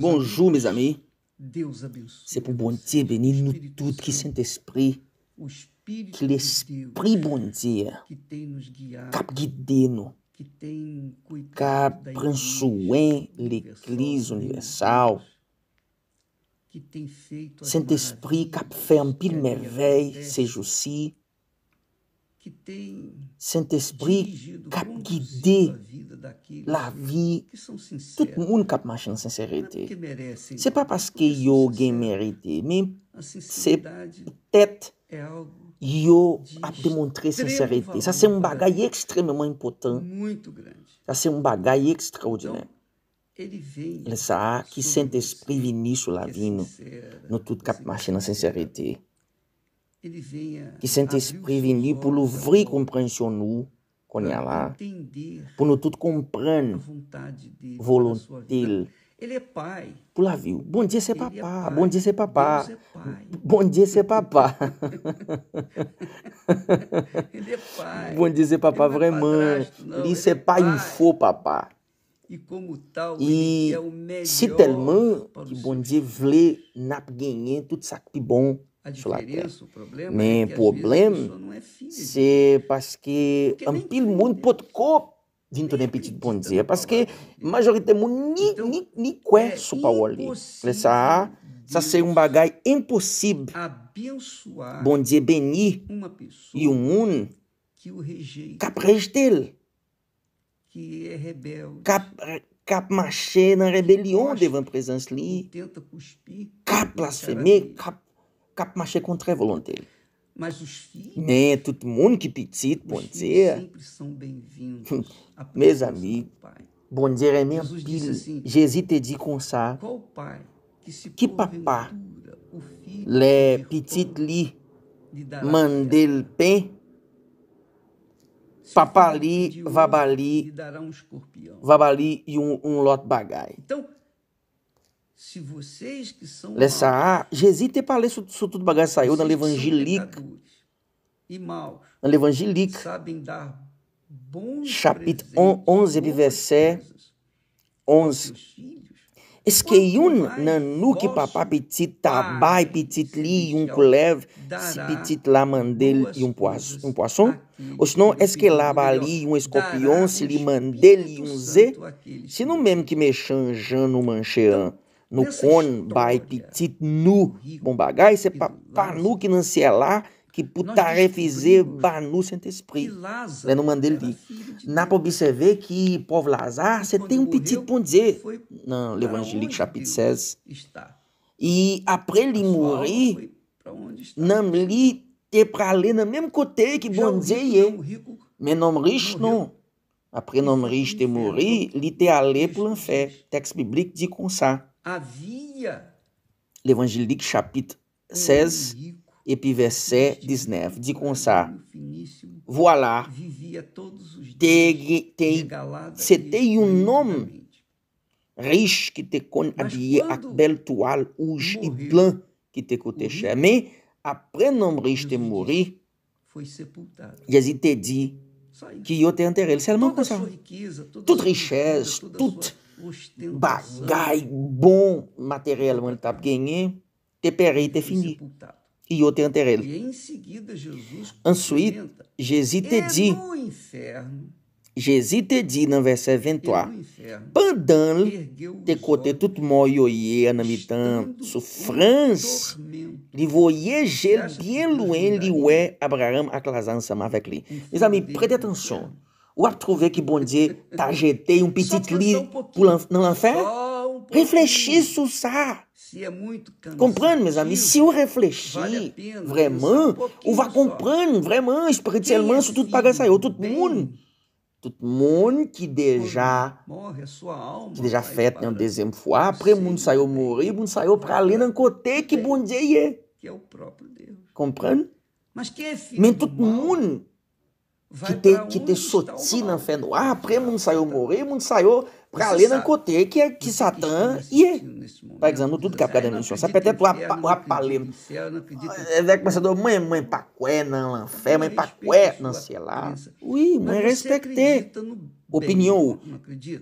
Bonjou, miz ami, se pou bonti e veni nou tout ki sent espri, ki l'espri bonti e kap gideno, kap pransouen l'eklis universal, sent espri kap ferm pil mevey sejousi, Saint-Esprit kap gide la vi, tout moun kap machina sincerite. Se pa paske yo gen merite, men se pet yo ap demontre sincerite. Sa se m bagay ekstrememan impotant, sa se m bagay ekstraordinem. El sa ki Saint-Esprit vini sou la vi nou tout kap machina sincerite. Euh, ki sentes preveni pou louvri komprensyon nou kon ya la pou bon bon bon nou tout kompren volontil pou la viu bon diye se papa bon diye se papa bon diye se papa bon diye se papa vreman li se pa yon fo papa si telman ki bon diye vle nap genyen tout sak pi bon sou la kè. Men pou o blèm, se paske an pil moun pot kò vintonè piti de bondje, paske majorite moun ni kò sou pa wò li. Le sa, sa se yon bagay imposib bondje beni yon moun kap rejtel, kap machè nan rebelyon devan prezans li, kap las femè, kap kap mache kontre volantel. Men, tout moun ki pitit, bon zir, mes amig, bon zir, jesite di konsa, ki papa, le pitit li, mande l'pen, papa li, vaba li, vaba li, yon lot bagay. Então, Lè sa a, jesite pale sou tout bagaj sa yo nan l'evangilik. Nan l'evangilik. Chapit 11 epi versè. 11. Eske yon nan nou ki papa piti tabay piti li yon kulev si piti la mande yon poason? Ou sinon eske la bali yon eskopyon si li mande li yon zè? Sinon mem ki me chanjan nou manche an? Nou kon ba epitit nou bon bagay, se pa panou ki nan se la, ki pou tarefize banou sent espri. Le nou mande li. Na pou biseve ki pov Lazare, se ten un pitit pondze, nan Levangelik chapit 16. E apre li mouri, nan li te pra le nan menm kote ki bondze ye. Men nanm rish non. Apre nanm rish te mouri, li te ale pou lan fe. Tekst biblik di kon sa. L'Évangile que chapitre 16 et puis verset 19 dit comme ça. Voilà, c'était e un homme riche qui était habillé avec belle toile rouge et blanc qui te coûté cher. Mais après l'homme riche te mourir, il te dit qu'il était enterré seulement comme ça. Toute richesse, toute ba gay bon materyel mwen tap genye, te peri, te fini, iyo te anter el. Answit, Jezi te di, Jezi te di nan verse 23, pandan te kote tout mou yo ye anamitan, soufrans, li vo ye jel bien lwen li we Abraham aklazan sama vek li. Nizami, prete atensyon, Ou a trouvé que bon Dieu t'a tá, jeté um petit lit dans l'enfer? Réfléchis sur ça. Se é muito Comprende, meus amigos? Se eu refletir vale pena, vraiment, um ou vai comprando vraiment, espirituellement, tudo paga saiu, todo mundo. Todo mundo que déjà morre sua alma, que déjà fait um dezembro foi, todo mundo saiu morrer, mundo saiu para ali não côté que bom dia é. Que é o próprio Deus. Compreende? Mas quem é filho Mas todo mundo que ter, que ter Soti na fé no ar, saiu, Premunsaiou não saiu, para ler na Cote, que é que Satã e tá dizendo tudo que a pedra não sabe até tu a palena. é começou a mãe, mãe pacué, não fé, mãe pacué, não sei lá. Ui, mãe respeitei. Opinião.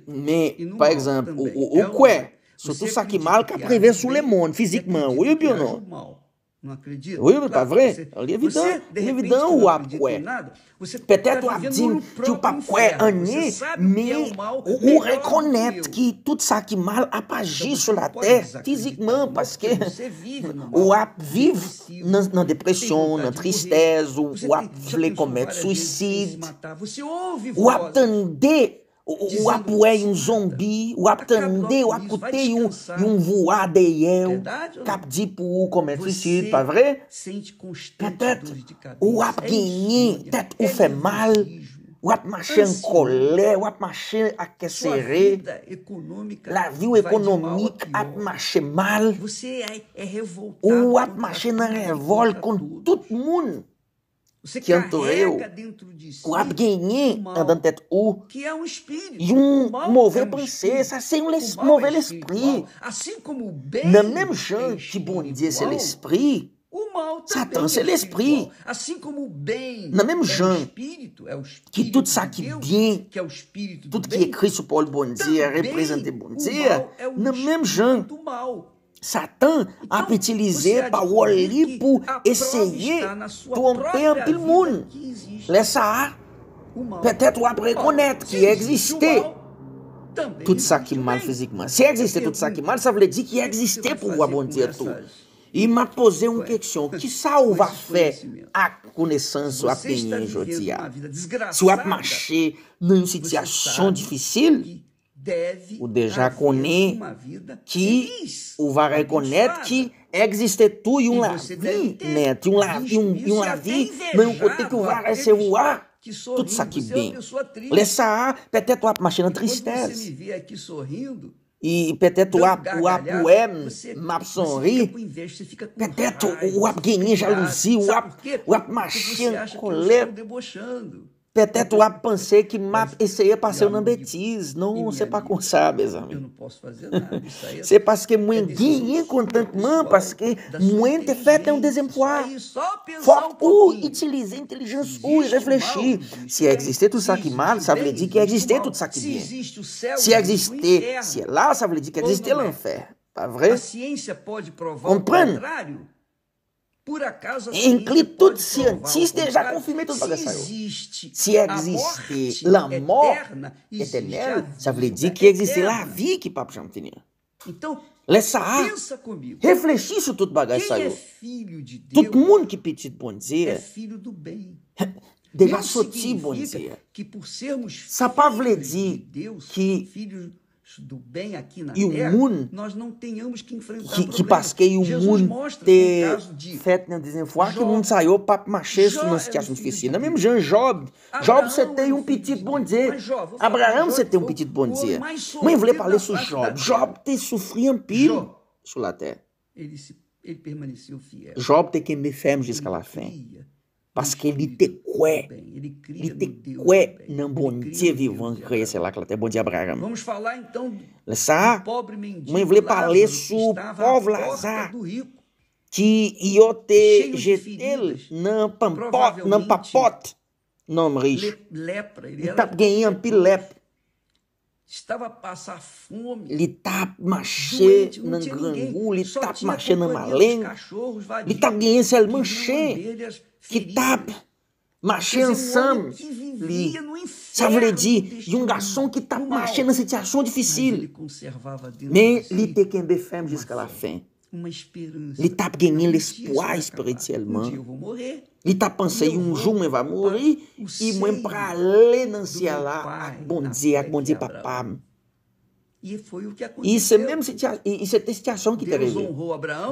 Me, por exemplo, o o quê? se tu saque mal que prevê Sulemon, fisicamente, ui, ou não? Não acredito. O livro tá claro, para frente? Você, Lividão, é você, de Lividão é repente, o apoé. Peut-être tá abdim, que é o papoé ané, mais on reconnaît que tudo isso aqui mal então a pagi sur la terre physiquement, o ap vive na, depressão, na tristeza, o ap vle comete suicídio, o ap tender Ou ap wè yon zombi, ou ap tende, ou ap kote yon voua deyèw, kap di pou ou komefisi, pa vre? Ou ap genye, ou ap ou fè mal, ou ap mache an kolè, ou ap mache a kesere, la viw ekonomik ap mache mal, ou ap mache nan revol kon tout moun. Você que entrou eu, de si, com alguém andando dentro u, que é um espírito, e um mover é um princesa, assim um mover é l'esprit. Assim como o bem. Na mesma chance, é bom dia c'est l'esprit. O mal Satã, é l'esprit. Assim como o bem. Na mesma chance. É espírito, é o espírito. Que tudo isso aqui bem, que é o espírito. Tudo que é Cristo Paulo bom dia, representa bom dia. É Na mesma chance. Satan ap itilize pa wol li pou eseye ton pe anpil moun. Lè sa, petèt wap rekonèt ki egziste. Tout sa ki mal fizikman. Se egziste tout sa ki mal, sa vle di ki egziste pou wap ondi eto. I ma pose un peksyon. Ki sa wap fe ak konesans wap enye jodia? Se wap mache nou sityasyon difisil, deve o deja conhe né, que o varaconet que e um lavi né? um lavi um, um lavi não contei que o vara é seu a tudo isso aqui é bem lessa a Peteto tua machina tristeza você me vê aqui sorrindo e peteto o apuem map sonri Peteto o ap jalousia o ap o ap machin Peteto pensei que esse aí é ser um ambetiz, não se para com sabes, amigo. Eu não posso fazer nada, isso aí. É Você passa que manguinha é contanto, tanto passa que muente é fé tem um desempenho. Foco, utiliza inteligência, uh, ui, uh, refletir. Se é existente o saque mal, sabe lhe dizer que é existente o saque bem. Se é se é lá, sabe lhe dizer que é existente l'enfer. Tá vendo? A ciência pode provar o contrário. Por acaso, assim, Inclusive, todos cientistas já confirmam tudo para isso. Existe. Se existe a morte eterna, já lhe dizer que existe lá, vi que papo chama Então, Lessa pensa comigo. Refletir isso tudo bagulho saiu. É filho de Deus, todo mundo que pediu bom dia. É filho do bem. Deja soti bom dia. Que por sermos Sapavledi, de Deus, que filhos do bem aqui na e Terra, mundo nós não tenhamos que enfrentar que, que pasquei o mundo ter sete não desenfoar que o mundo saiu para mexer não se acha difícil. Não mesmo Jean Job, Job você tem um pedido bom dizer. Abraão você tem um pedido bom dizer. Mãe vou falar sobre Job. Job tem sofrido um pio sobre a Ele se ele permaneceu fiel. Job tem que me fermos de escalar fé parce que était quoi? Ele cria était quoi num bom dia vivant que lá, que até Abraham. Vamos falar então do pobre mendigo. Mãe voulait parler sur pauvre Lazare. Que ia ter jetel num papote, num papote, nome riche. Lepra, ele tá ganhando pilepra. Estava a passar fome. Ele tá machê na grangu, tá ele tá machê na malenga. Ele estava ganhando se ele manchê. Kitab, Machen Sam, Li, Savredi, de um garçom que garçon qui tape tá marché dans situation difficile. Mais il était qu'un femme jusqu'à la fin. Ele está ganhando espoir espirituellement. Ele está pensando que um jour vai morrer e eu para além não sei é lá, ah, bom dia, bom dia papá. e foi o Isso é mesmo isso é situação que teve.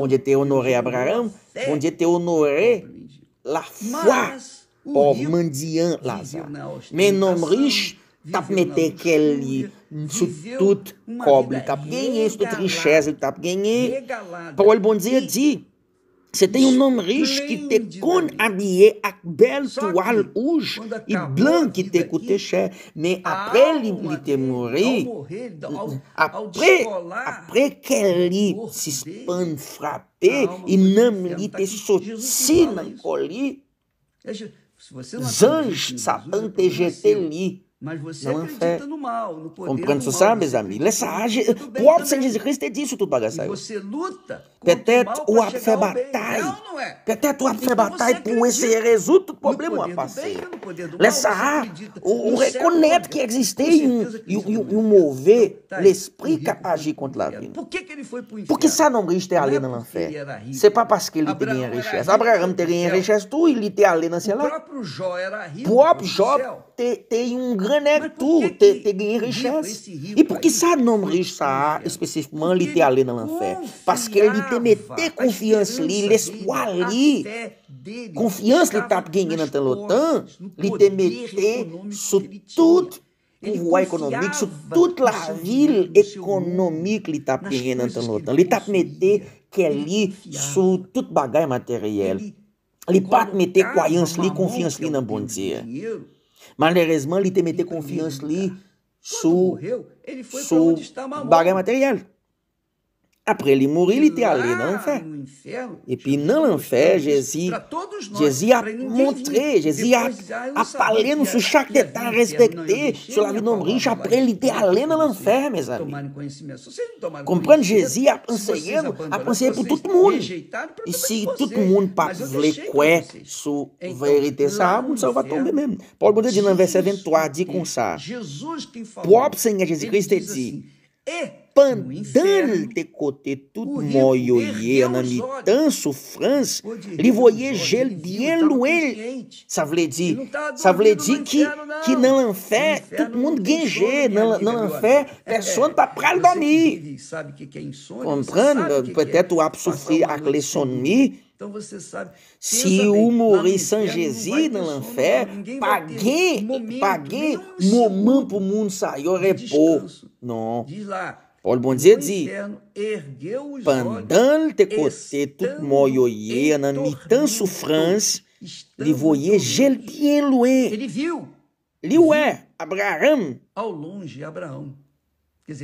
Onde te honoré Abraão, onde te honoré la fwa po mandiyan la zan. Men nom rich tap mette ke li sou tout kobli. Tap genye sou tout richeze. Tap genye pou ol bondiyan ti. Você un homme riche qui que con habillé avec belle toile rouge et blanc qui te coûté cher. Mais après, il était mort. Après, après qu'elle l'ait se frappé, il não l'était sorti dans le colis. Zange, mas você não acredita fé. no mal, no poder Comprando do mal. sabe, Zami? O sangue Jesus Cristo é disso tudo, para bagaçai. Você luta Petet o apfé batai. Petet o apfé batai é. é então com esse resultado problema, parceiro. Lessará, o é reconhece que existe e o mover, ele então, tá explica agir contra a vida. Por que ele foi pro inferno? Porque ça não existe ali no enfer. C'est pas parce que ele tem tinha riqueza. Abraão a riqueza, tu ele tem a ali na cela. O né? próprio Jó era rico. O próprio Jó tem um grande Renèk tou, te genye riches. E pou ki sa nom riche sa a, espesifman, li te ale nan l'anfer? Paske li te mette konfians li, leswa li, konfians li tap genye nan tan lotan, li te mette sou tout pouwa ekonomik, sou tout la vil ekonomik li tap genye nan tan lotan. Li tap mette ke li sou tout bagay materyel. Li pat mette kwayans li, konfians li nan bon dir. Malèrezman li te mette konfians li sou bagè materyèl. Après les mourir, il était allé dans l'enfer. Et puis dans l'enfer, Jesus Jésus a montré, Jésus a, ah, a parlé sur chaque détail respecté sur la vie d'un riche. Après, il était allé dans l'enfer, mes amis. Comprendre, Jésus a enseigné, a enseigné pour para le monde. Et si tout para monde pas voulait croire sur la vérité, ça, ça va tomber même. Paul Bonde dit dans verset 23, dit comme ça. Propre Seigneur Jésus-Christ dit, assim, é Pendant de côté tout moyoyer en mi-temps souffrance, li voyait gel bien loué. Ça voulait dire, ça voulait dire que, que dans l'enfer, tout le monde guingé, dans l'enfer, personne pas pral dormir. Comprendre, é. peut-être ou a souffrir avec l'insomnie, então você sabe. Se o morrer sans Jesus no l'enfer, paguei, paguei, momento pro mundo sair, repor. Não. Diz lá, Olha, bom dia, diz. É, Pandan tecoté tout moyoye, nan mitan souffrance, li voye gel bien loin. Ele viu. Liué, Abraham. Ao longe, Abraão.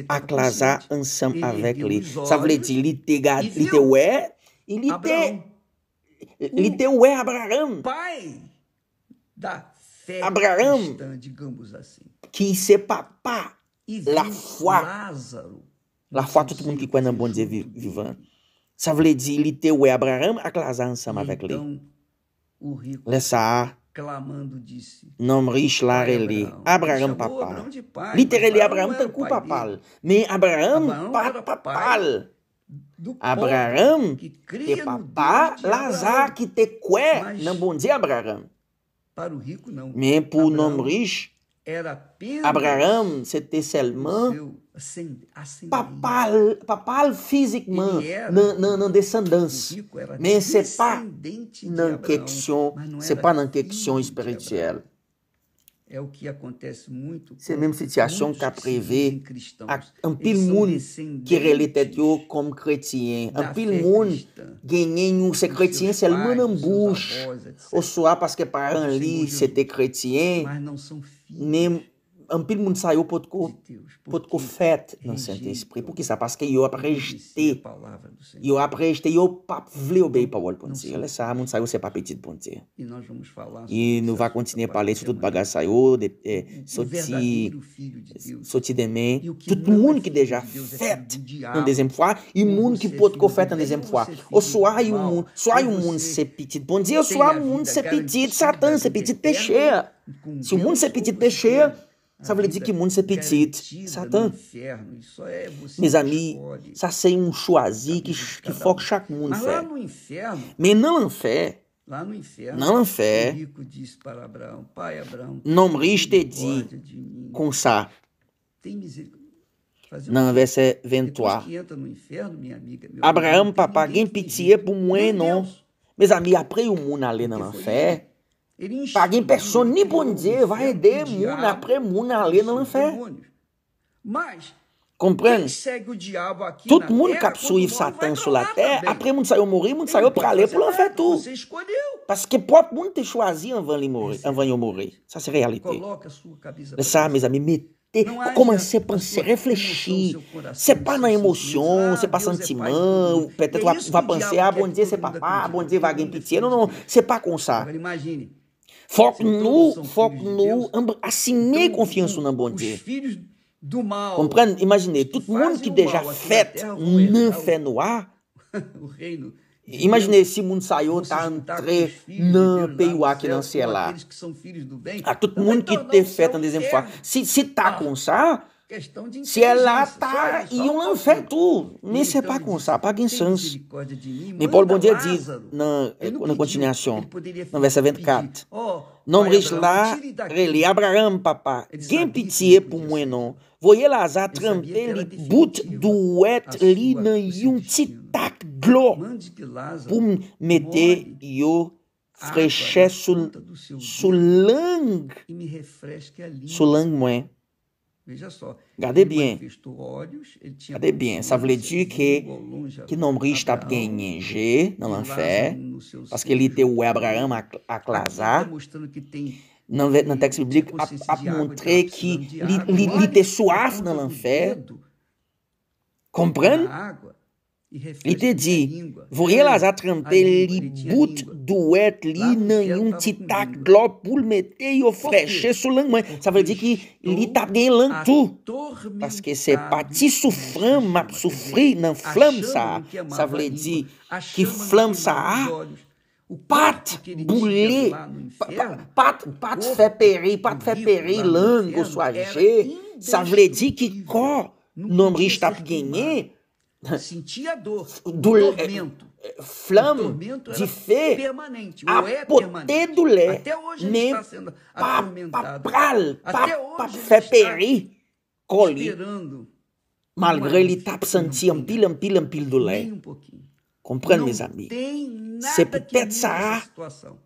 Aclasar ansam avec lui. Ça veut dire, li te gade, li te oué, e li te... Li te oué Abraham. Pai da fé Abraham, cristã, digamos assim. Que se papá, la foi. Lázaro La fwa tout moun ki kwen nan bon diye vivan. Sa vle di li te we Abraham ak Lazare ansam avek li. Le sa a. clamando disse: lá, richlare Abraham, Abraão papal. Literally, tem tancu papal. Mas Abraham, papal. Abraão que papá, Lazar que te qué. Não bom dia, Abraão. Para o rico, não. Mas para o nome riche, Abraham, se te selman, pa pal fizikman nan descendans. Men se pa nan keksyon se pa nan keksyon espirituel. Se menm fityasyon ka preve an pil moun ki relite diyo konm kretien. An pil moun genyen nou se kretien se l menm mbouj. Oso a paske paran li se te kretien menm Ampir Munsai, ou Podko Fet, não no santo espírito. porque isso é para que eu apreste. Eu apreste, eu vleu bem para o olho, ponte. Ela sabe, Munsai, você para pedir, ponte. E nós vamos falar E não vai continuar para ler, tudo para gastar, eu, de, de sou ti Todo mundo que deixa Fet, não foi e mundo que Podko Fet, não foi. Ou só há um mundo, só há um mundo ser pedido, ponte. Ou só há mundo ser pedido, Satã ser pedido, peixeira. Se o mundo ser pedido, peixeira. Ça veut dire que monde c'est petit, Satan. Mes amis, ça c'est un choisi qui, qui faut que chaque monde fait. Mais dans l'enfer, Lá no inferno, não fé. Rico disse para Abraão, pai Abraão, não di com sá. Tem misericórdia. Não, é ventuar. Abraão, papai, quem pitié por moi, não. Meus amis, après o mundo ali dans l'enfer, Paghi per sonni bonze, va vedere muna apre muna ali nell'inferno. Mas Compreende? Todo mundo capsuiu Satã lá terra, après mundo saiu morrer, mundo saiu para ali, para l'inferno tu. Você escolheu. Parce que próprio mundo te choisi avant de morrer, avant de morrer. Ça c'est réalité. Ça, mes amis, mettez commencer à penser, réfléchir. C'est pas dans l'émotion, c'est pas sentiment. Peut-être va penser, ah bon Dieu, c'est papa, ah bon Dieu, va gagner pitié. Non, non, c'est pas comme ça. Imagine. Foco assim, no, foco no, assumir então, confiança no bom dia. do mal. Compreende? todo mundo que deixa fé, não fé no ar. o reino se o mundo saiu, está entrando, não peiuá que não sei lá. A ah, todo mundo tá que ter fé, tá dizendo, se tá ah. com sá, questão de Ciela ta iun um fetu. nem se para consar, sa, pa sens. Ni Paulo bom dia diz na na continuação, no verso 24. Não rish lá, reli Abraham papa. Gen pitié pour moi non. Voyez Lazare tremper les do douette li na yon petit tac glo pour mettre yo fraîchesse sous sous langue. Sous Gade bien, gade bien, sa vle di ki nanm rist ap gen njenje nan lan fè, paske li te wèbra am aklaza, nan tek se di ap montre ki li te soaf nan lan fè, komprenn? Entendi. vou relazar attrenter li bouts duet li nenhum titac glò pou mete mette yo freche sou lang mwen. Sa vè di ki li tap gen lang tou. Paske se pati soufran map soufri nan flam sa. Sa vè di que flam sa a. Pat boulé, pat, pat fè peri, pat fè peri lang ou soaje. Sa vè di ki kor nombrij tap sentia dor, douleur, tormento. É, é, Flamme de fé permanente, ou é permanente. Douleur, Até hoje ele está sendo atormentado. Até hoje ele está sentindo esperando. Malgré l'étape, sentit un pile, un pile, Compreende, meus amigos? Não tem nada amis. ver com être situação.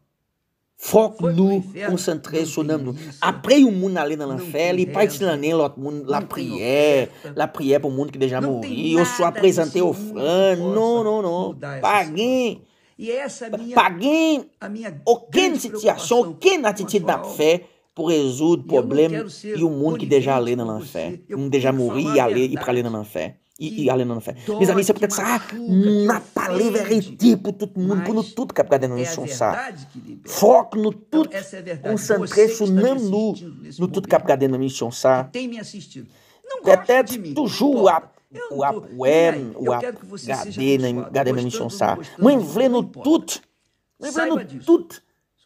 Foknou, konsentre sou nan nou. Apre yon moun ale nan l'enfer, li pa a lot moun la priye, la priye pou moun ki deja mouri, ou so a prezante ofran, non, non, non, pa gen, pa gen, oken sityasyon, oken atitid na fe, pou rezoud problem yon moun ki deja ale nan l'anfer, moun deja mouri, yi prale nan l'anfer e, e além ah, não fé. Meus amigos, você pode pensar, ah, na palavra é tipo, todo mundo, pondo tudo que é para não Foco no então, tudo, então, é concentre-se não no, no tudo que é para não insonsar. Tem me assistido. Não gosta de mim. Tuju, a o o web, o app gadena, gadena insonsar. Mãe, vê no tudo. Mãe, vê no tudo.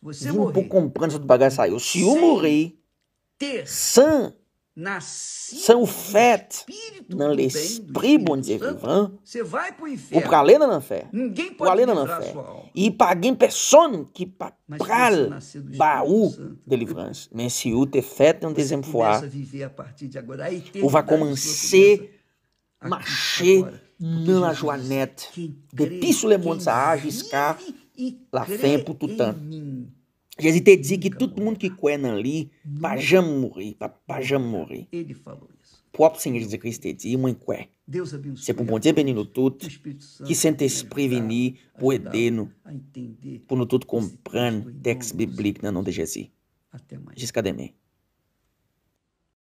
Vim por comprando essa bagagem saiu. Se eu morrer, sem são feites não l'esprit bon Dieu vivant ou pour aller dans l'enfer pour aller dans l'enfer e pas gain personne qui pas pral ba ou délivrance mais si ou te fait une deuxième fois ou va marcher na joanete de nette depuis sur le monde ça la fé pour tout Jesus te dito que todo mundo que crê ali para jamais morrer, para morrer. Ele falou isso. O próprio Senhor Jesus Cristo te disse, mãe crê. Deus abençoe. um bom dia benino tudo, que sente se prevenir, por edeno, por no tudo comprando, texto bíblico, na nome de né, Jesus. Até mais. Jesus, cadê mim?